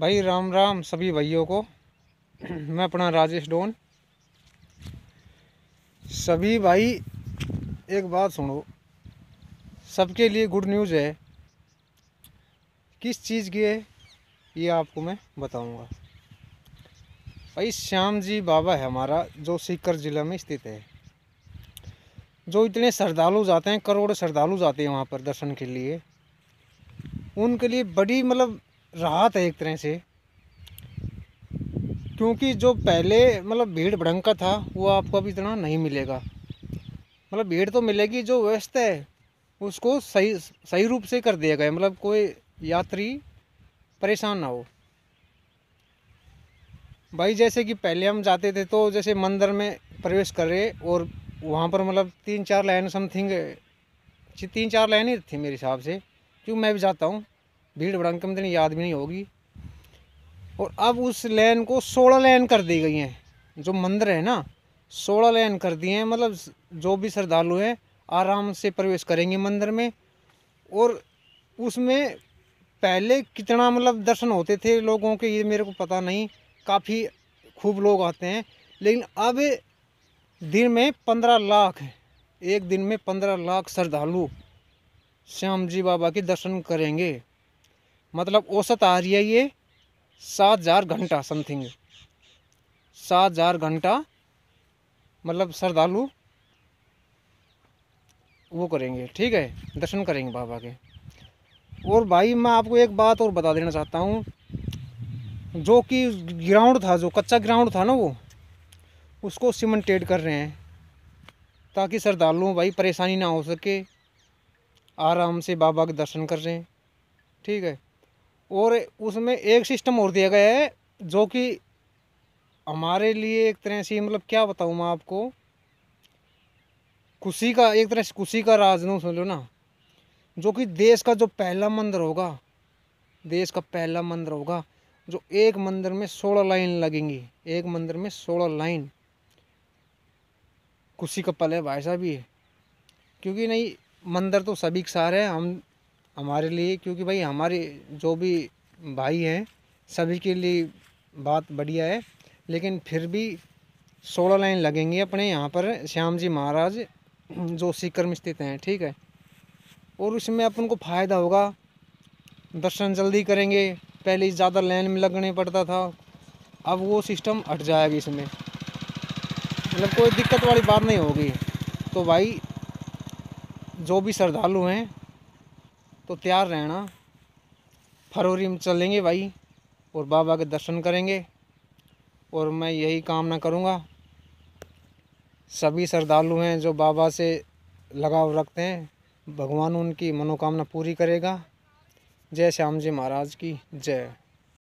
भाई राम राम सभी भाइयों को मैं अपना राजेश डोन सभी भाई एक बात सुनो सबके लिए गुड न्यूज़ है किस चीज़ की है ये आपको मैं बताऊंगा भाई श्याम जी बाबा है हमारा जो सीकर ज़िला में स्थित है जो इतने श्रद्धालु जाते हैं करोड़ों श्रद्धालु जाते हैं वहाँ पर दर्शन के लिए उनके लिए बड़ी मतलब राहत है एक तरह से क्योंकि जो पहले मतलब भीड़ का था वो आपको अभी इतना नहीं मिलेगा मतलब भीड़ तो मिलेगी जो व्यवस्था है उसको सही सही रूप से कर दिया गया मतलब कोई यात्री परेशान ना हो भाई जैसे कि पहले हम जाते थे तो जैसे मंदिर में प्रवेश कर रहे और वहाँ पर मतलब तीन चार लाइन समथिंग तीन चार लाइन ही थी मेरे हिसाब से क्योंकि मैं भी जाता हूँ भीड़ भड़ंक में इतनी याद भी नहीं होगी और अब उस लेन को सोलह लेन कर दी गई हैं जो मंदिर है ना सोलह लेन कर दिए हैं मतलब जो भी श्रद्धालु हैं आराम से प्रवेश करेंगे मंदिर में और उसमें पहले कितना मतलब दर्शन होते थे लोगों के ये मेरे को पता नहीं काफ़ी खूब लोग आते हैं लेकिन अब दिन में पंद्रह लाख एक दिन में पंद्रह लाख श्रद्धालु श्याम जी बाबा के दर्शन करेंगे मतलब औसत आ रही है ये सात हज़ार घंटा समथिंग सात हज़ार घंटा मतलब श्रद्धालु वो करेंगे ठीक है दर्शन करेंगे बाबा के और भाई मैं आपको एक बात और बता देना चाहता हूँ जो कि ग्राउंड था जो कच्चा ग्राउंड था ना वो उसको सीमेंटेड कर रहे हैं ताकि श्रद्धालुओं भाई परेशानी ना हो सके आराम से बाबा के दर्शन कर रहे हैं ठीक है और उसमें एक सिस्टम और दिया गया है जो कि हमारे लिए एक तरह से मतलब क्या बताऊँ मैं आपको खुशी का एक तरह से खुशी का राज ना सुन लो ना जो कि देश का जो पहला मंदिर होगा देश का पहला मंदिर होगा जो एक मंदिर में सोलह लाइन लगेंगी एक मंदिर में सोलह लाइन खुशी का पल है भाई साहब ये क्योंकि नहीं मंदिर तो सभी के सारे हैं हम हमारे लिए क्योंकि भाई हमारे जो भी भाई हैं सभी के लिए बात बढ़िया है लेकिन फिर भी सोलह लाइन लगेंगे अपने यहाँ पर श्याम जी महाराज जो सीकर में स्थित हैं ठीक है और उसमें अपन को फ़ायदा होगा दर्शन जल्दी करेंगे पहले ज़्यादा लाइन में लगने पड़ता था अब वो सिस्टम हट जाएगा इसमें मतलब कोई दिक्कत वाली बात नहीं होगी तो भाई जो भी श्रद्धालु हैं तो तैयार रहना फरवरी में चलेंगे भाई और बाबा के दर्शन करेंगे और मैं यही कामना करूँगा सभी श्रद्धालु हैं जो बाबा से लगाव रखते हैं भगवान उनकी मनोकामना पूरी करेगा जय श्याम जी महाराज की जय